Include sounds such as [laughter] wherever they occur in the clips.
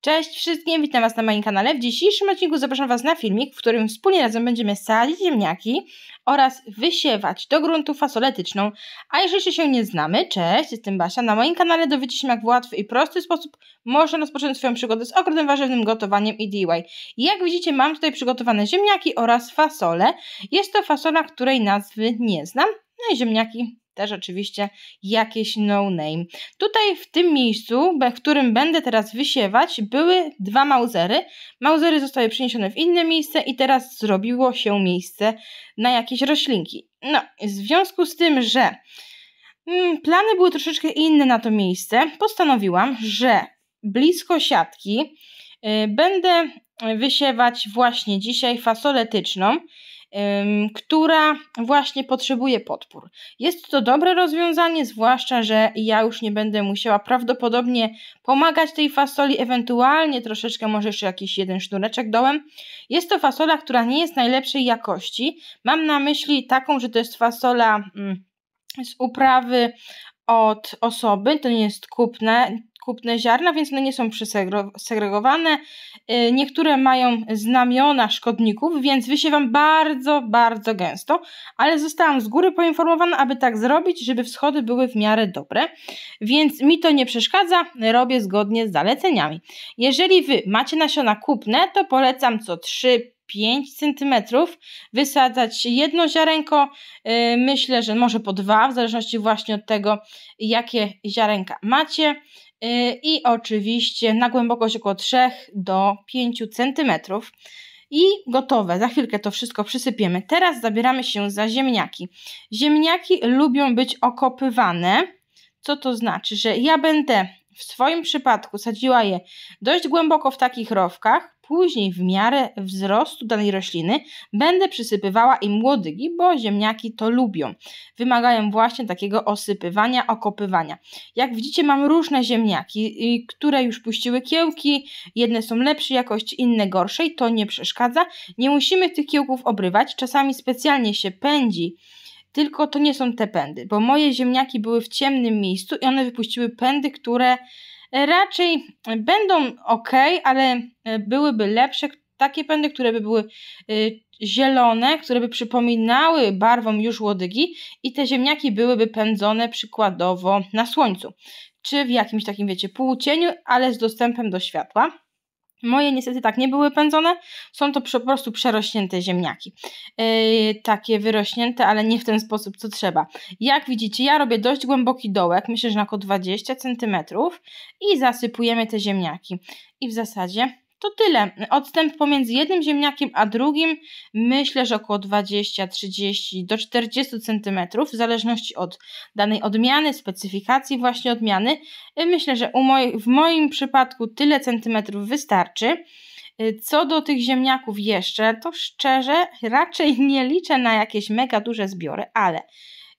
Cześć wszystkim, witam Was na moim kanale. W dzisiejszym odcinku zapraszam Was na filmik, w którym wspólnie razem będziemy sadzić ziemniaki oraz wysiewać do gruntu fasoletyczną. A jeżeli się nie znamy, cześć, jestem Basia. Na moim kanale dowiecie się, jak w łatwy i prosty sposób można rozpocząć swoją przygodę z ogrodem warzywnym, gotowaniem i DIY. Jak widzicie, mam tutaj przygotowane ziemniaki oraz fasole. Jest to fasola, której nazwy nie znam. No i ziemniaki też oczywiście jakieś no-name. Tutaj w tym miejscu, w którym będę teraz wysiewać, były dwa mauzery. Mauzery zostały przeniesione w inne miejsce i teraz zrobiło się miejsce na jakieś roślinki. No, w związku z tym, że mm, plany były troszeczkę inne na to miejsce, postanowiłam, że blisko siatki y, będę wysiewać właśnie dzisiaj fasoletyczną która właśnie potrzebuje podpór. Jest to dobre rozwiązanie, zwłaszcza, że ja już nie będę musiała prawdopodobnie pomagać tej fasoli, ewentualnie troszeczkę może jeszcze jakiś jeden sznureczek dołem. Jest to fasola, która nie jest najlepszej jakości. Mam na myśli taką, że to jest fasola mm, z uprawy od osoby, to nie jest kupne, kupne ziarna, więc one nie są przysegregowane. Y, niektóre mają znamiona szkodników, więc wysiewam bardzo, bardzo gęsto, ale zostałam z góry poinformowana, aby tak zrobić, żeby wschody były w miarę dobre, więc mi to nie przeszkadza, robię zgodnie z zaleceniami. Jeżeli Wy macie nasiona kupne, to polecam co 3 5 cm wysadzać jedno ziarenko. Y, myślę, że może po dwa, w zależności właśnie od tego, jakie ziarenka macie. Y, i oczywiście na głębokość około 3 do 5 cm. I gotowe, za chwilkę to wszystko przysypiemy. Teraz zabieramy się za ziemniaki. Ziemniaki lubią być okopywane, co to znaczy, że ja będę w swoim przypadku sadziła je dość głęboko w takich rowkach, Później w miarę wzrostu danej rośliny będę przysypywała im młodygi, bo ziemniaki to lubią. Wymagają właśnie takiego osypywania, okopywania. Jak widzicie mam różne ziemniaki, y, które już puściły kiełki, jedne są lepszej jakości, inne gorszej, to nie przeszkadza. Nie musimy tych kiełków obrywać, czasami specjalnie się pędzi, tylko to nie są te pędy, bo moje ziemniaki były w ciemnym miejscu i one wypuściły pędy, które raczej będą ok, ale byłyby lepsze takie pędy, które by były y, zielone, które by przypominały barwą już łodygi i te ziemniaki byłyby pędzone przykładowo na słońcu, czy w jakimś takim, wiecie, półcieniu, ale z dostępem do światła. Moje niestety tak nie były pędzone, są to po prostu przerośnięte ziemniaki. Yy, takie wyrośnięte, ale nie w ten sposób, co trzeba. Jak widzicie, ja robię dość głęboki dołek, myślę, że na około 20 cm i zasypujemy te ziemniaki. I w zasadzie to tyle. Odstęp pomiędzy jednym ziemniakiem a drugim myślę, że około 20, 30 do 40 cm, w zależności od danej odmiany, specyfikacji właśnie odmiany. Myślę, że moj, w moim przypadku tyle centymetrów wystarczy. Co do tych ziemniaków jeszcze, to szczerze raczej nie liczę na jakieś mega duże zbiory, ale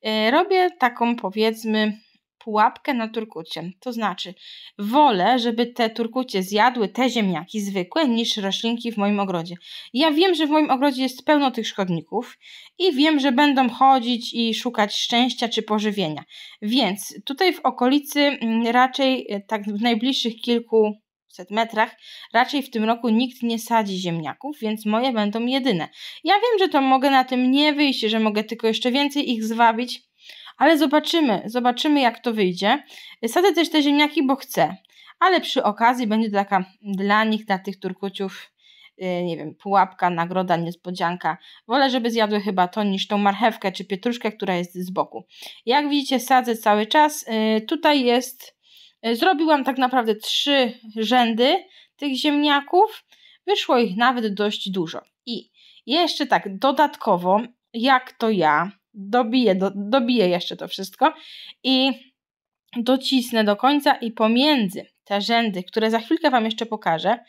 e, robię taką powiedzmy pułapkę na turkucie. To znaczy, wolę, żeby te turkucie zjadły te ziemniaki zwykłe niż roślinki w moim ogrodzie. Ja wiem, że w moim ogrodzie jest pełno tych szkodników i wiem, że będą chodzić i szukać szczęścia czy pożywienia. Więc tutaj w okolicy mm, raczej e, tak w najbliższych kilku metrach. Raczej w tym roku nikt nie sadzi ziemniaków, więc moje będą jedyne. Ja wiem, że to mogę na tym nie wyjść, że mogę tylko jeszcze więcej ich zwabić, ale zobaczymy, zobaczymy jak to wyjdzie. Sadzę też te ziemniaki, bo chcę, ale przy okazji będzie taka dla nich, dla tych turkuciów, y, nie wiem, pułapka, nagroda, niespodzianka. Wolę, żeby zjadły chyba to niż tą marchewkę czy pietruszkę, która jest z boku. Jak widzicie, sadzę cały czas. Y, tutaj jest, y, zrobiłam tak naprawdę trzy rzędy tych ziemniaków. Wyszło ich nawet dość dużo. I jeszcze tak dodatkowo, jak to ja dobiję, do, dobiję jeszcze to wszystko i docisnę do końca i pomiędzy te rzędy, które za chwilkę Wam jeszcze pokażę,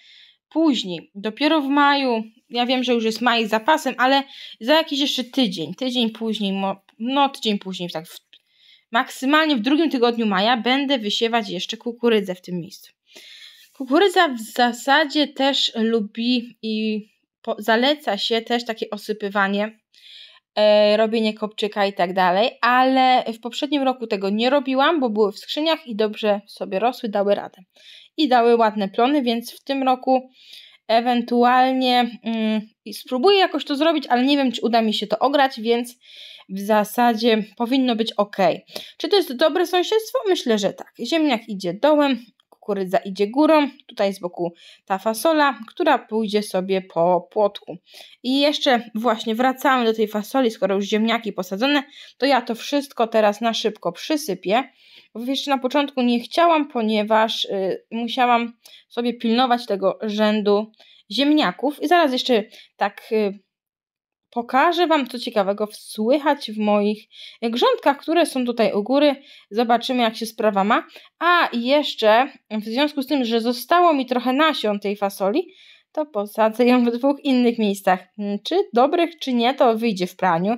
później, dopiero w maju, ja wiem, że już jest maj z zapasem, ale za jakiś jeszcze tydzień, tydzień później, no tydzień później, tak w, maksymalnie w drugim tygodniu maja będę wysiewać jeszcze kukurydzę w tym miejscu. Kukurydza w zasadzie też lubi i po, zaleca się też takie osypywanie E, robienie kopczyka i tak dalej, ale w poprzednim roku tego nie robiłam, bo były w skrzyniach i dobrze sobie rosły, dały radę. I dały ładne plony, więc w tym roku ewentualnie mm, spróbuję jakoś to zrobić, ale nie wiem, czy uda mi się to ograć, więc w zasadzie powinno być ok. Czy to jest dobre sąsiedztwo? Myślę, że tak. Ziemniak idzie dołem, kukurydza idzie górą, tutaj z boku ta fasola, która pójdzie sobie po płotku. I jeszcze właśnie wracamy do tej fasoli, skoro już ziemniaki posadzone, to ja to wszystko teraz na szybko przysypię. Bo jeszcze na początku nie chciałam, ponieważ y, musiałam sobie pilnować tego rzędu ziemniaków i zaraz jeszcze tak... Y, Pokażę Wam co ciekawego słychać w moich grządkach, które są tutaj u góry. Zobaczymy jak się sprawa ma. A jeszcze w związku z tym, że zostało mi trochę nasion tej fasoli, to posadzę ją w dwóch innych miejscach. Hmm, czy dobrych, czy nie, to wyjdzie w praniu.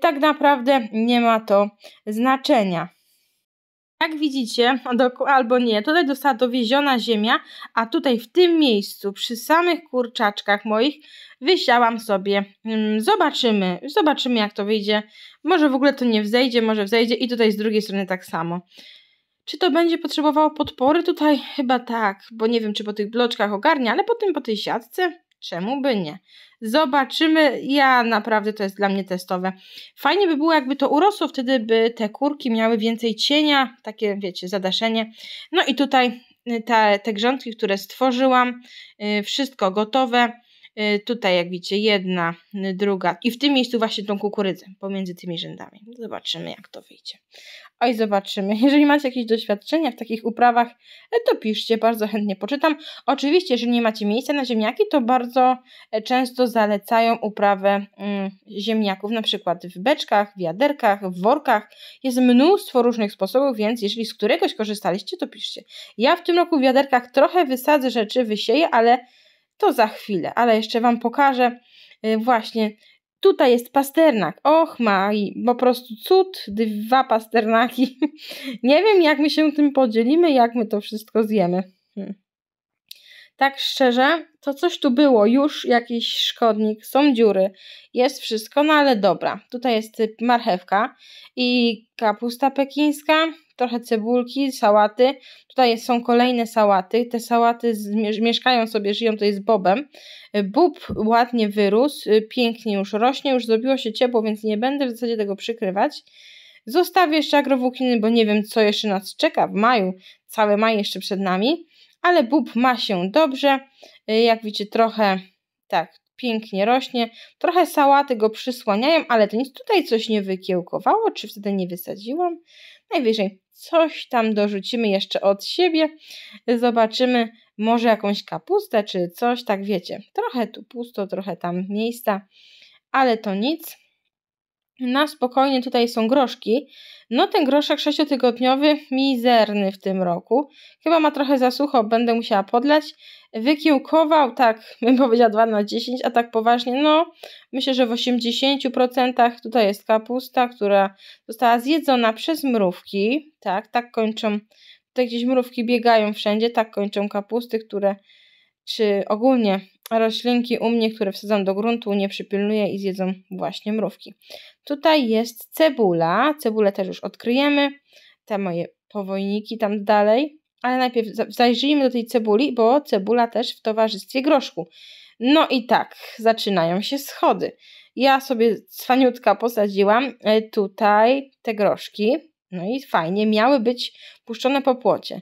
Tak naprawdę nie ma to znaczenia. Jak widzicie, albo nie, tutaj została dowieziona ziemia, a tutaj w tym miejscu, przy samych kurczaczkach moich, wysiałam sobie. Mm, zobaczymy, zobaczymy jak to wyjdzie. Może w ogóle to nie wzejdzie, może wzejdzie i tutaj z drugiej strony tak samo. Czy to będzie potrzebowało podpory? Tutaj chyba tak, bo nie wiem, czy po tych bloczkach ogarnia, ale po tym po tej siatce Czemu by nie? Zobaczymy. Ja naprawdę to jest dla mnie testowe. Fajnie by było, jakby to urosło, wtedy by te kurki miały więcej cienia, takie wiecie, zadaszenie. No i tutaj y, te, te grządki, które stworzyłam, y, wszystko gotowe. Y, tutaj jak widzicie jedna, y, druga i w tym miejscu właśnie tą kukurydzę pomiędzy tymi rzędami. Zobaczymy jak to wyjdzie. Oj, zobaczymy. [laughs] Jeżeli macie jakieś doświadczenia w takich uprawach, y, to piszcie, bardzo chętnie poczytam. Oczywiście, jeżeli nie macie miejsca na ziemniaki, to bardzo często zalecają uprawę mm, ziemniaków, na przykład w beczkach, w wiaderkach, w workach. Jest mnóstwo różnych sposobów, więc jeżeli z któregoś korzystaliście, to piszcie. Ja w tym roku w wiaderkach trochę wysadzę rzeczy, wysieję, ale to za chwilę, ale jeszcze Wam pokażę y, właśnie. Tutaj jest pasternak. Och, ma i po prostu cud, dwa pasternaki. [laughs] Nie wiem, jak my się tym podzielimy, jak my to wszystko zjemy. Hmm. Tak szczerze, to coś tu było, już jakiś szkodnik, są dziury, jest wszystko, no ale dobra. Tutaj jest marchewka i kapusta pekińska, trochę cebulki, sałaty. Tutaj są kolejne sałaty. Te sałaty mieszkają sobie, żyją tutaj z bobem. Bób ładnie wyrósł, y, pięknie już rośnie, już zrobiło się ciepło, więc nie będę w zasadzie tego przykrywać. Zostawię jeszcze agrowłókniny, bo nie wiem, co jeszcze nas czeka w maju. Cały maj jeszcze przed nami. Ale bób ma się dobrze. Y, jak widzicie, trochę tak, pięknie rośnie. Trochę sałaty go przysłaniają, ale to nic tutaj coś nie wykiełkowało, czy wtedy nie wysadziłam. Najwyżej coś tam dorzucimy jeszcze od siebie. Zobaczymy, może jakąś kapustę czy coś, tak wiecie. Trochę tu pusto, trochę tam miejsca, ale to nic na spokojnie tutaj są groszki. No ten groszek sześciotygodniowy mizerny w tym roku. Chyba ma trochę za sucho, będę musiała podlać. Wykiełkował, tak, bym [laughs] powiedziała 2 na 10, a tak poważnie, no myślę, że w 80% tutaj jest kapusta, która została zjedzona przez mrówki. Tak, tak kończą, tutaj gdzieś mrówki biegają wszędzie, tak kończą kapusty, które czy ogólnie roślinki u mnie, które wsadzam do gruntu, nie przypilnuję i zjedzą właśnie mrówki. Tutaj jest cebula, cebulę też już odkryjemy, te moje powojniki tam dalej, ale najpierw zajrzyjmy do tej cebuli, bo cebula też w towarzystwie groszku. No i tak, zaczynają się schody. Ja sobie cwaniutka posadziłam e, tutaj te groszki, no i fajnie, miały być puszczone po płocie.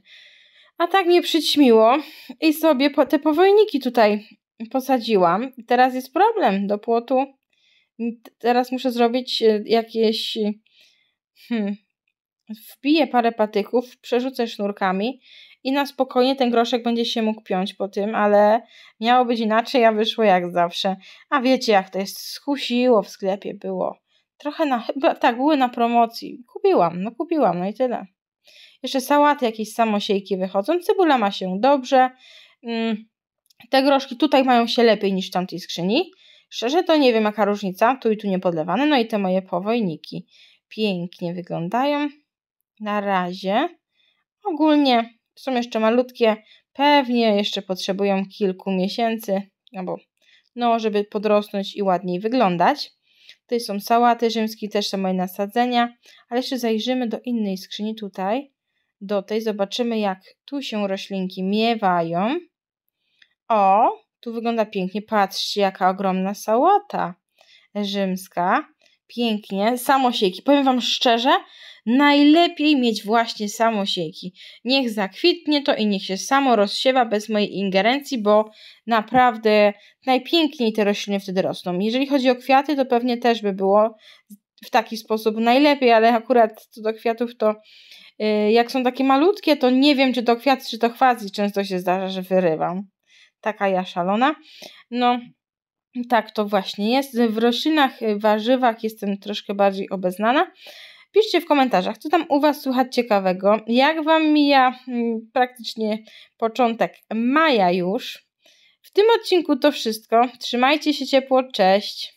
A tak mnie przyćmiło i sobie po, te powojniki tutaj posadziłam. Teraz jest problem do płotu. Teraz muszę zrobić e, jakieś... Hmm, wbiję parę patyków, przerzucę sznurkami i na spokojnie ten groszek będzie się mógł piąć po tym, ale miało być inaczej, a wyszło jak zawsze. A wiecie jak to jest, skusiło w sklepie było. Trochę na, chyba tak, były na promocji. Kupiłam, no kupiłam, no i tyle. Jeszcze sałaty jakieś samosiejki wychodzą, cebula ma się dobrze. Mm, te groszki tutaj mają się lepiej niż w tamtej skrzyni. Szczerze to nie wiem jaka różnica, tu i tu nie podlewane. No i te moje powojniki pięknie wyglądają. Na razie ogólnie są jeszcze malutkie, pewnie jeszcze potrzebują kilku miesięcy, albo no, żeby podrosnąć i ładniej wyglądać. Tutaj są sałaty rzymskie, też są moje nasadzenia, ale jeszcze zajrzymy do innej skrzyni tutaj do tej, zobaczymy jak tu się roślinki miewają. O, tu wygląda pięknie, patrzcie jaka ogromna sałata rzymska. Pięknie, samosieki. Powiem Wam szczerze, najlepiej mieć właśnie samosieki. Niech zakwitnie to i niech się samo rozsiewa bez mojej ingerencji, bo naprawdę najpiękniej te rośliny wtedy rosną. Jeżeli chodzi o kwiaty, to pewnie też by było w taki sposób najlepiej, ale akurat co do kwiatów to Y, jak są takie malutkie, to nie wiem, czy to kwiat, czy to chwast i często się zdarza, że wyrywam. Taka ja szalona. No, tak to właśnie jest. W roślinach, y, warzywach jestem troszkę bardziej obeznana. Piszcie w komentarzach, co tam u Was słychać ciekawego. Jak Wam mija mm, praktycznie początek maja już. W tym odcinku to wszystko. Trzymajcie się ciepło, cześć!